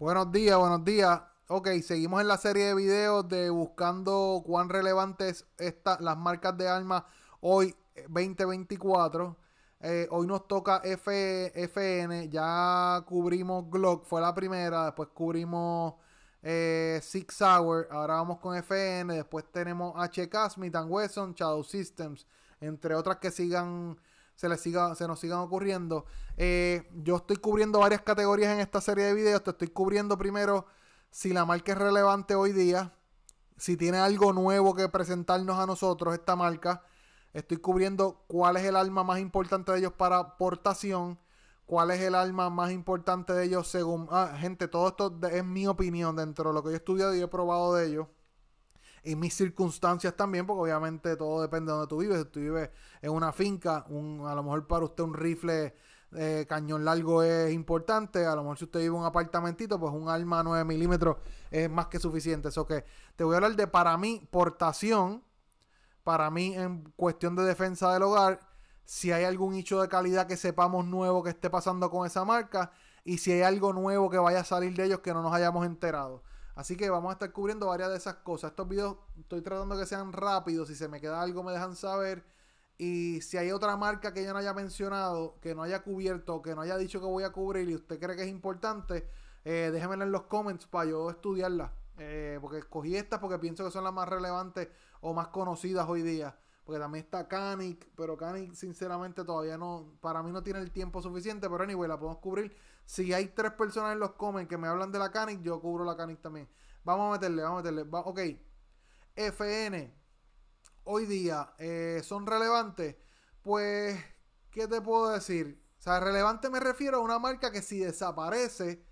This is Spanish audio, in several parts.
Buenos días, buenos días. Ok, seguimos en la serie de videos de buscando cuán relevantes están las marcas de armas hoy 2024. Eh, eh, hoy nos toca FN, ya cubrimos Glock, fue la primera, después cubrimos eh, Six Hour, ahora vamos con FN, después tenemos HK, Smith Wesson, Shadow Systems, entre otras que sigan se, les siga, se nos sigan ocurriendo. Eh, yo estoy cubriendo varias categorías en esta serie de videos. Te estoy cubriendo primero si la marca es relevante hoy día, si tiene algo nuevo que presentarnos a nosotros, esta marca. Estoy cubriendo cuál es el arma más importante de ellos para portación, cuál es el alma más importante de ellos según... Ah, gente, todo esto es mi opinión dentro de lo que yo he estudiado y he probado de ellos y mis circunstancias también, porque obviamente todo depende de donde tú vives. Si tú vives en una finca, un, a lo mejor para usted un rifle eh, cañón largo es importante. A lo mejor si usted vive en un apartamentito, pues un arma 9 milímetros es más que suficiente. Eso que te voy a hablar de para mí portación, para mí en cuestión de defensa del hogar, si hay algún hecho de calidad que sepamos nuevo que esté pasando con esa marca y si hay algo nuevo que vaya a salir de ellos que no nos hayamos enterado. Así que vamos a estar cubriendo varias de esas cosas. Estos videos estoy tratando que sean rápidos. Si se me queda algo, me dejan saber. Y si hay otra marca que yo no haya mencionado, que no haya cubierto, que no haya dicho que voy a cubrir y usted cree que es importante, eh, en los comments para yo estudiarla. Eh, porque escogí estas porque pienso que son las más relevantes o más conocidas hoy día. Porque también está Canic, pero Canic sinceramente todavía no, para mí no tiene el tiempo suficiente, pero anyway, la podemos cubrir. Si hay tres personas en los comments que me hablan de la Canic, yo cubro la Canic también. Vamos a meterle, vamos a meterle. ok, FN, hoy día, eh, ¿son relevantes? Pues, ¿qué te puedo decir? O sea, relevante me refiero a una marca que si desaparece,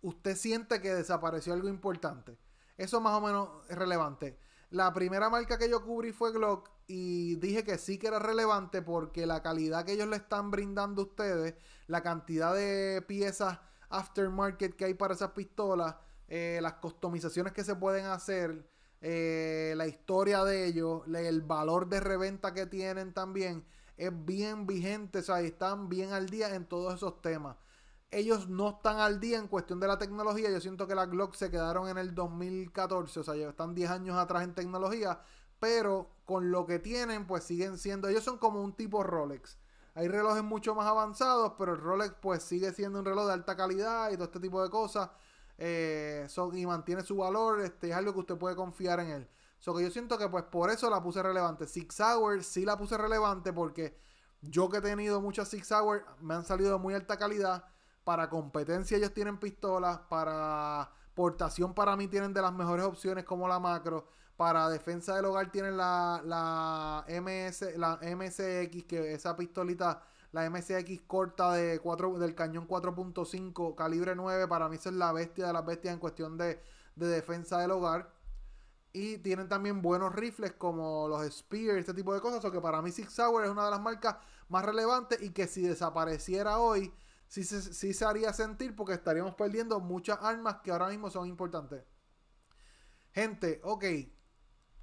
usted siente que desapareció algo importante. Eso más o menos es relevante. La primera marca que yo cubrí fue Glock y dije que sí que era relevante porque la calidad que ellos le están brindando a ustedes, la cantidad de piezas aftermarket que hay para esas pistolas, eh, las customizaciones que se pueden hacer, eh, la historia de ellos, el valor de reventa que tienen también, es bien vigente, o sea, están bien al día en todos esos temas. Ellos no están al día en cuestión de la tecnología. Yo siento que las Glock se quedaron en el 2014, o sea, están 10 años atrás en tecnología pero con lo que tienen, pues siguen siendo, ellos son como un tipo Rolex. Hay relojes mucho más avanzados, pero el Rolex pues sigue siendo un reloj de alta calidad y todo este tipo de cosas. Eh, son, y mantiene su valor, este, es algo que usted puede confiar en él. So que yo siento que pues por eso la puse relevante. Six Hour sí la puse relevante porque yo que he tenido muchas Six Hour me han salido de muy alta calidad. Para competencia ellos tienen pistolas, para portación para mí tienen de las mejores opciones como la macro. Para defensa del hogar tienen la, la, MS, la MCX, que esa pistolita, la MSX corta de 4, del cañón 4.5, calibre 9. Para mí, es la bestia de las bestias en cuestión de, de defensa del hogar. Y tienen también buenos rifles como los Spear, este tipo de cosas. O que para mí Six Sauer es una de las marcas más relevantes y que si desapareciera hoy, sí, sí se haría sentir porque estaríamos perdiendo muchas armas que ahora mismo son importantes. Gente, ok,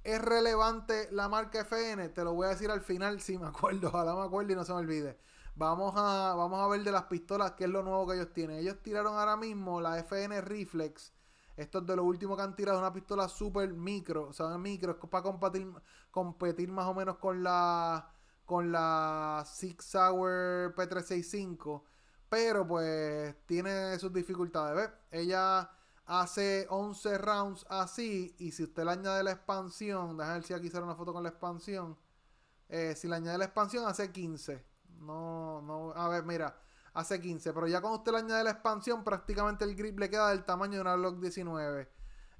¿Es relevante la marca FN? Te lo voy a decir al final si me acuerdo. Ojalá me acuerdo y no se me olvide. Vamos a, vamos a ver de las pistolas qué es lo nuevo que ellos tienen. Ellos tiraron ahora mismo la FN Reflex. Esto es de lo último que han tirado, una pistola super micro. O sea, micro es para competir, competir más o menos con la con la Six Hour P365. Pero pues tiene sus dificultades. ¿ves? Ella hace 11 rounds así y si usted le añade la expansión, déjame ver si aquí sale una foto con la expansión, eh, si le añade la expansión hace 15. No, no, a ver, mira, hace 15, pero ya cuando usted le añade la expansión prácticamente el grip le queda del tamaño de una Glock 19.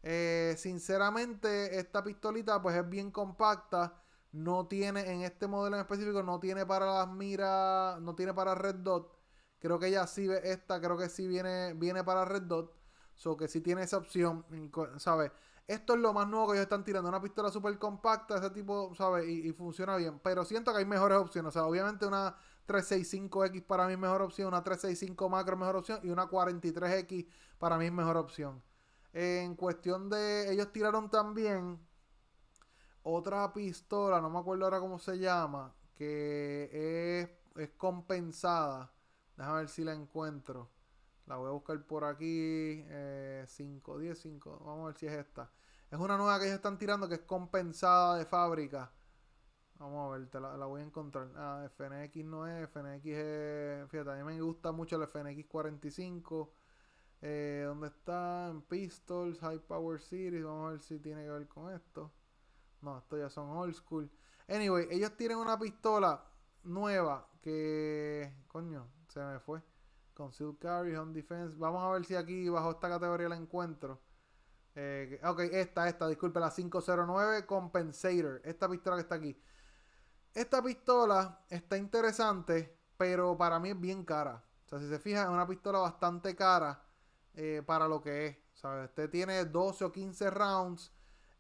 Eh, sinceramente esta pistolita pues es bien compacta. No tiene, en este modelo en específico, no tiene para las miras, no tiene para red dot. Creo que ya sí, esta creo que sí viene, viene para red dot. So que si tiene esa opción, ¿sabes? Esto es lo más nuevo que ellos están tirando. Una pistola súper compacta, ese tipo, ¿sabes? Y, funciona bien. Pero siento que hay mejores opciones. O sea, obviamente una 365X para mí mejor opción. Una 365 macro mejor opción. Y una 43X para mí es mejor opción. En cuestión de. Ellos tiraron también otra pistola, no me acuerdo ahora cómo se llama. Que es, es compensada. Déjame ver si la encuentro. La voy a buscar por aquí. 5, 10, 5. Vamos a ver si es esta. Es una nueva que ellos están tirando que es compensada de fábrica. Vamos a ver, te la, voy a encontrar. Ah, FNX no es. FNX es. Fíjate, a mí me gusta mucho el FNX 45. Eh, ¿Dónde están? Pistols, High Power Series. Vamos a ver si tiene que ver con esto. No, esto ya son old school. Anyway, ellos tienen una pistola nueva que. Coño, se me fue. Concealed carry, on defense. Vamos a ver si aquí bajo esta categoría la encuentro. Eh, ok, esta, esta, disculpe, la 509 Compensator. Esta pistola que está aquí. Esta pistola está interesante, pero para mí es bien cara. O sea, si se fija, es una pistola bastante cara eh, para lo que es. sea, Este tiene 12 o 15 rounds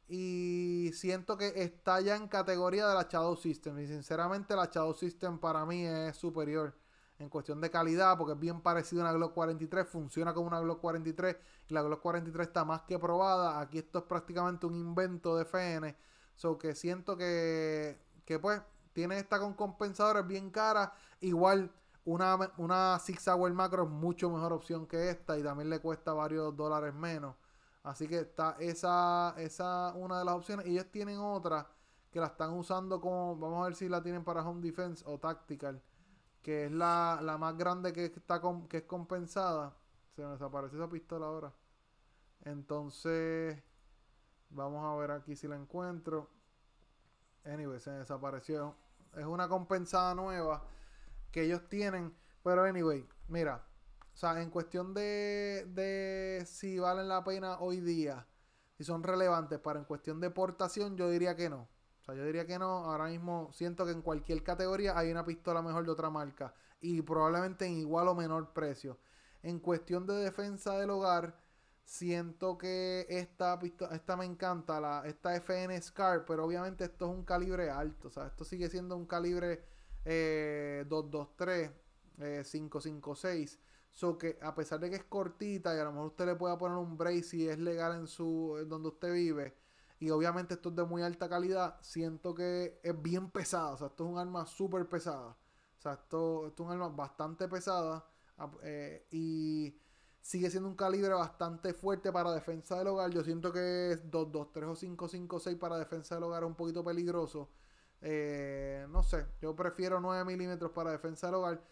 y siento que está ya en categoría de la Shadow System. Y sinceramente la Shadow System para mí es superior en cuestión de calidad, porque es bien parecido a una Glock 43, funciona como una Glock 43 y la Glock 43 está más que probada. Aquí esto es prácticamente un invento de FN, so que siento que, que pues tiene esta con compensadores bien cara, igual una, una Six el Macro es mucho mejor opción que esta y también le cuesta varios dólares menos. Así que está esa, esa una de las opciones. Y ellos tienen otra que la están usando como, vamos a ver si la tienen para Home Defense o Tactical que es la, la más grande que está que es compensada. Se me desapareció esa pistola ahora. Entonces, vamos a ver aquí si la encuentro. Anyway, se desapareció. Es una compensada nueva que ellos tienen. Pero anyway, mira. O sea, en cuestión de, de si valen la pena hoy día, y son relevantes para en cuestión de portación, yo diría que no. O sea, yo diría que no. Ahora mismo siento que en cualquier categoría hay una pistola mejor de otra marca y probablemente en igual o menor precio. En cuestión de defensa del hogar, siento que esta pistola, esta me encanta, la, esta FN Scar, pero obviamente esto es un calibre alto. O sea, esto sigue siendo un calibre 223, eh, 556. Eh, so que a pesar de que es cortita y a lo mejor usted le pueda poner un brace si es legal en su en donde usted vive, y obviamente esto es de muy alta calidad. Siento que es bien pesado O sea, esto es un arma súper pesada. O sea, esto, es un arma bastante pesada. Ah, eh, y sigue siendo un calibre bastante fuerte para defensa del hogar. Yo siento que es 2-2-3 o 5-5-6 para defensa del hogar es un poquito peligroso. Eh, no sé, yo prefiero 9 milímetros para defensa del hogar.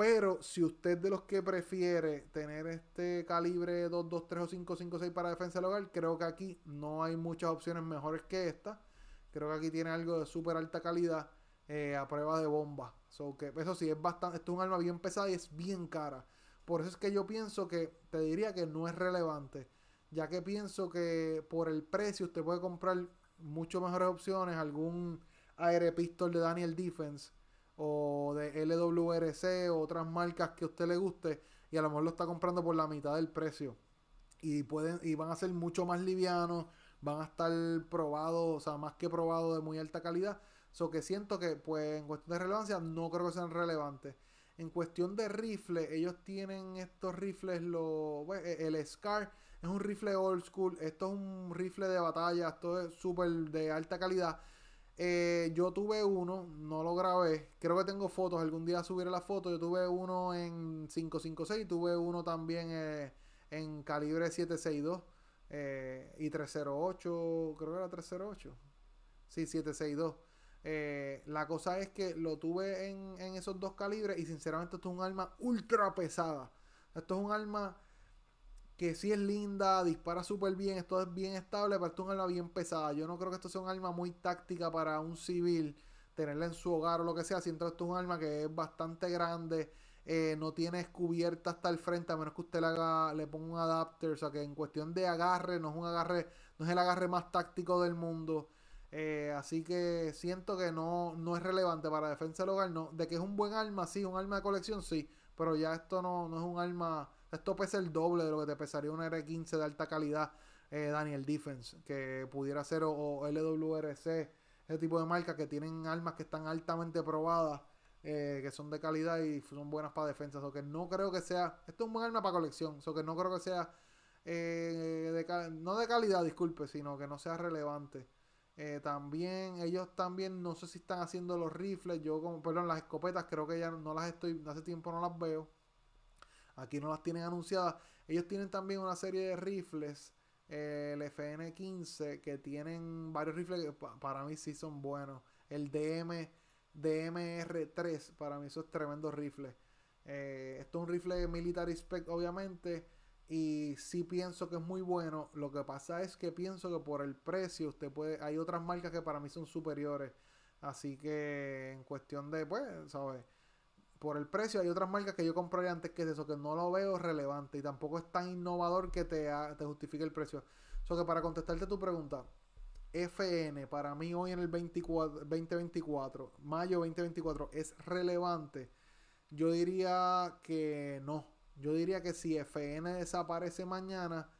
Pero si usted de los que prefiere tener este calibre 3 o 6 para defensa local, creo que aquí no hay muchas opciones mejores que esta. Creo que aquí tiene algo de súper alta calidad eh, a prueba de bomba. que, eso sí, es bastante, es un arma bien pesada y es bien cara. Por eso es que yo pienso que, te diría que no es relevante. Ya que pienso que por el precio usted puede comprar mucho mejores opciones, algún Pistol de Daniel Defense o de LWRC o otras marcas que a usted le guste y a lo mejor lo está comprando por la mitad del precio. Y, pueden, y van a ser mucho más livianos, van a estar probados, o sea, más que probados de muy alta calidad. eso que siento que, pues, en cuestión de relevancia, no creo que sean relevantes. En cuestión de rifle, ellos tienen estos rifles, lo, pues, e, el SCAR es un rifle old school, esto es un rifle de batalla, esto es súper de alta calidad. Eh, yo tuve uno, no lo grabé. Creo que tengo fotos, algún día subiré la foto, Yo tuve uno en 556, tuve uno también eh, en calibre 762 eh, y 308, creo que era 308. Sí, 762. la cosa es que lo tuve en, en, esos dos calibres y sinceramente esto es un arma ultra pesada. Esto es un arma que sí es linda, dispara súper bien, esto es bien estable, pero esto es un arma bien pesada. Yo no creo que esto sea un arma muy táctica para un civil, tenerla en su hogar o lo que sea. Siento que esto es un arma que es bastante grande, eh, no tiene cubierta hasta el frente, a menos que usted le, haga, le ponga un adapter. O sea que en cuestión de agarre, no es un agarre, no es el agarre más táctico del mundo. Eh, así que siento que no, no es relevante para defensa del hogar. No. De que es un buen arma, sí, un arma de colección, sí. Pero ya esto no, no es un arma esto pesa el doble de lo que te pesaría una R15 de alta calidad eh, Daniel Defense, que pudiera ser o, LWRC, ese tipo de marcas que tienen armas que están altamente probadas, eh, que son de calidad y son buenas para defensa. O que no creo que sea, esto es un buen arma para colección, o que no creo que sea, eh, de, no de calidad, disculpe, sino que no sea relevante. también, ellos también, no sé si están haciendo los rifles. Yo, como, perdón, las escopetas creo que ya no las estoy, hace tiempo no las veo. Aquí no las tienen anunciadas. Ellos tienen también una serie de rifles, eh, el FN-15, que tienen varios rifles que para mí sí son buenos. El DM, DMR-3, para mí eso es tremendo rifle. Eh, esto es un rifle military spec, obviamente. Y sí pienso que es muy bueno. Lo que pasa es que pienso que por el precio usted puede. Hay otras marcas que para mí son superiores. Así que en cuestión de, pues, ¿sabes? por el precio hay otras marcas que yo compraría antes que es eso, que no lo veo relevante y tampoco es tan innovador que te, justifique el precio. Eso que para contestarte tu pregunta, FN para mí hoy en el 2024, mayo 2024, es relevante. Yo diría que no. Yo diría que si FN desaparece mañana,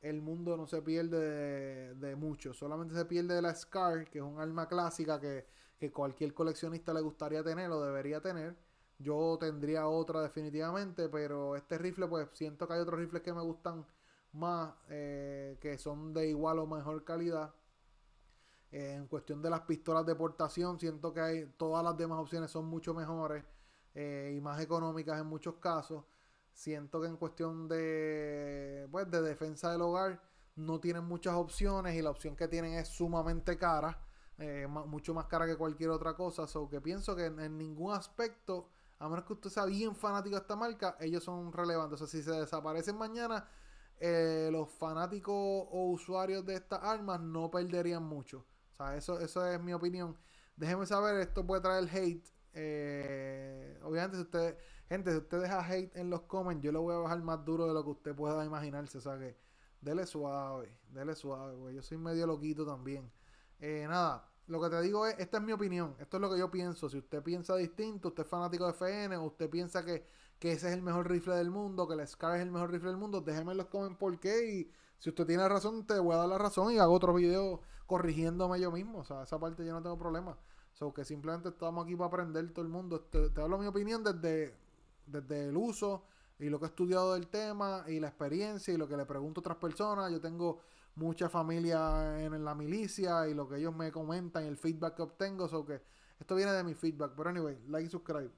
el mundo no se pierde de, mucho. Solamente se pierde de la Scar, que es un arma clásica que, que cualquier coleccionista le gustaría tener o debería tener yo tendría otra definitivamente, pero este rifle, pues siento que hay otros rifles que me gustan más, eh, que son de igual o mejor calidad. Eh, en cuestión de las pistolas de portación, siento que hay, todas las demás opciones son mucho mejores eh, y más económicas en muchos casos. Siento que en cuestión de, pues, de defensa del hogar no tienen muchas opciones y la opción que tienen es sumamente cara, mucho más cara que cualquier otra cosa. So que pienso que en ningún aspecto a menos que usted sea bien fanático de esta marca, ellos son relevantes. O sea, si se desaparecen mañana, eh, los fanáticos o usuarios de estas armas no perderían mucho. O sea, eso, eso es mi opinión. Déjeme saber, esto puede traer hate. Eh, obviamente, si usted, gente, si usted deja hate en los comments, yo lo voy a bajar más duro de lo que usted pueda imaginarse. O sea que, dele suave, dele suave, güey, Yo soy medio loquito también. Eh, nada, lo que te digo es, esta es mi opinión, esto es lo que yo pienso. Si usted piensa distinto, usted es fanático de FN, usted piensa que, ese es el mejor rifle del mundo, que el Scar es el mejor rifle del mundo, déjeme los comentarios por qué. Y si usted tiene razón, te voy a dar la razón y hago otro video corrigiéndome yo mismo. O sea, esa parte yo no tengo problema. O sea, que simplemente estamos aquí para aprender todo el mundo. Te, hablo mi opinión desde, desde el uso y lo que he estudiado del tema y la experiencia y lo que le pregunto a otras personas. Yo tengo mucha familia en la milicia y lo que ellos me comentan, el feedback que obtengo, so que esto viene de mi feedback. Pero anyway, like y subscribe.